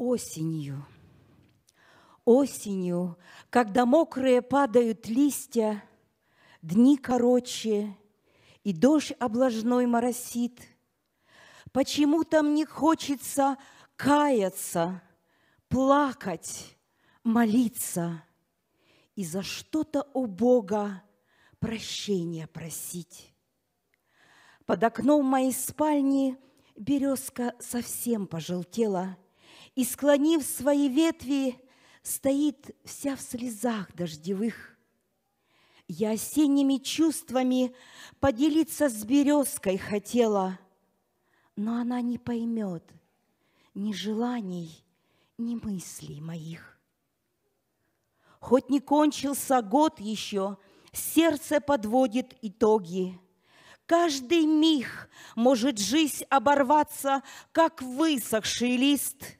осенью. Осенью, когда мокрые падают листья, дни короче, и дождь облажной моросит, почему то мне хочется каяться, плакать, молиться и за что-то у Бога прощения просить. Под окном моей спальни березка совсем пожелтела – и, склонив свои ветви, стоит вся в слезах дождевых. Я осенними чувствами поделиться с березкой хотела, но она не поймет ни желаний, ни мыслей моих. Хоть не кончился год еще, сердце подводит итоги. Каждый миг может жизнь оборваться, как высохший лист –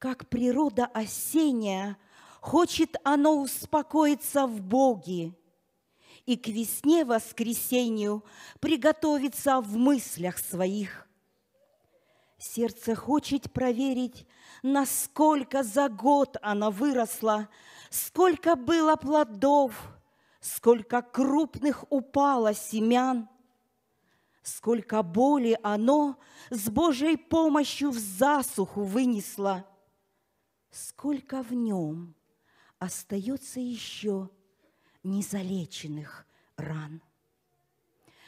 как природа осенняя, хочет оно успокоиться в Боге и к весне воскресенью приготовиться в мыслях своих. Сердце хочет проверить, насколько за год она выросла, сколько было плодов, сколько крупных упало семян, сколько боли оно с Божьей помощью в засуху вынесло – сколько в нем остается еще незалеченных ран.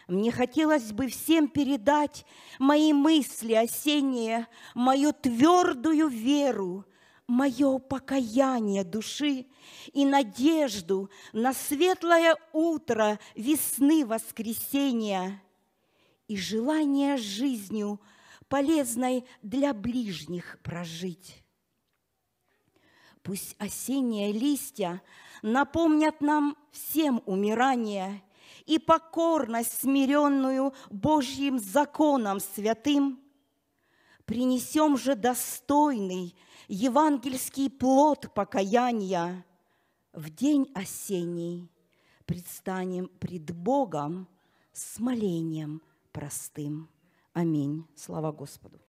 Мне хотелось бы всем передать мои мысли осенние, мою твердую веру, мое покаяние души и надежду на светлое утро весны воскресения и желание жизнью полезной для ближних прожить. Пусть осенние листья напомнят нам всем умирание и покорность, смиренную Божьим законом святым. Принесем же достойный евангельский плод покаяния. В день осенний предстанем пред Богом с молением простым. Аминь. Слава Господу.